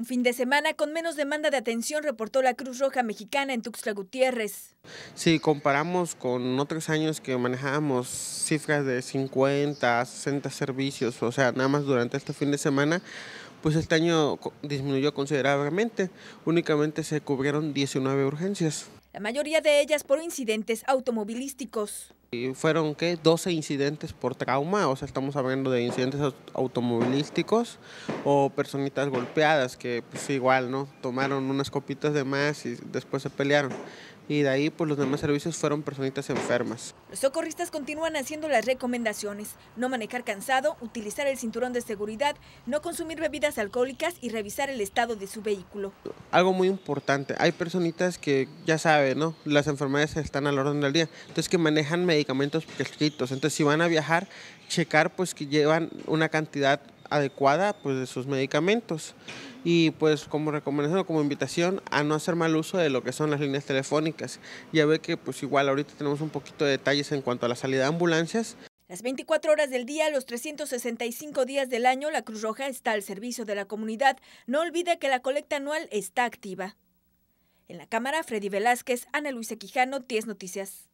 Un fin de semana con menos demanda de atención reportó la Cruz Roja Mexicana en Tuxtla Gutiérrez. Si comparamos con otros años que manejábamos cifras de 50, 60 servicios, o sea, nada más durante este fin de semana, pues este año disminuyó considerablemente. Únicamente se cubrieron 19 urgencias. La mayoría de ellas por incidentes automovilísticos. Y fueron, ¿qué? 12 incidentes por trauma, o sea, estamos hablando de incidentes automovilísticos o personitas golpeadas que, pues igual, ¿no? Tomaron unas copitas de más y después se pelearon y de ahí pues los demás servicios fueron personitas enfermas. Los socorristas continúan haciendo las recomendaciones, no manejar cansado, utilizar el cinturón de seguridad, no consumir bebidas alcohólicas y revisar el estado de su vehículo. Algo muy importante, hay personitas que ya saben, ¿no? Las enfermedades están al orden del día, entonces que manejan medicamentos medicamentos prescritos. Entonces, si van a viajar, checar pues que llevan una cantidad adecuada pues de sus medicamentos. Y pues como recomendación o como invitación a no hacer mal uso de lo que son las líneas telefónicas. Ya ve que pues igual ahorita tenemos un poquito de detalles en cuanto a la salida de ambulancias. Las 24 horas del día, los 365 días del año, la Cruz Roja está al servicio de la comunidad. No olvide que la colecta anual está activa. En la cámara, Freddy Velázquez, Ana Luisa Quijano, 10 Noticias.